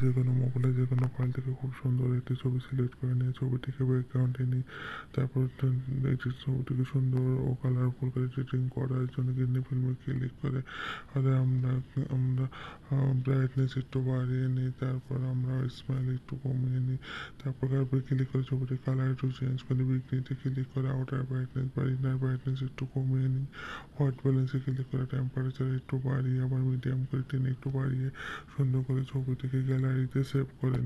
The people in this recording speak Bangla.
ফোনে যে কোনো মোবাইলে যে কোনো ফাইল থেকে খুব সুন্দর একটি ছবি সিলেক্ট করে নিয়ে ছবিটিকে ব্যাকগ্রাউন্ডে নিই তারপর একটি ছবিটিকে সুন্দর ও কালারফুল করে এডিটিং করার জন্য কিডনি ফিল্মে ক্লিক করে আর আমরা আমরা ব্রাইটনেস একটু বাড়িয়ে নিই তারপর আমরা স্মাইল একটু কমিয়ে নিই তারপর তারপরে ক্লিক করে ছবিটির কালার একটু চেঞ্জ করে বিঘ্নিতে ক্লিক করে আউটার ব্রাইটনেস বা ইনার ব্রাইটনেস একটু কমিয়ে নিই হোয়াইট ব্যালেন্সে ক্লিক করে টেম্পারেচার একটু বাড়িয়ে আবার মিডিয়াম করে টেনে একটু বাড়িয়ে সুন্দর করে ছবিটিকে গেলে la aire por el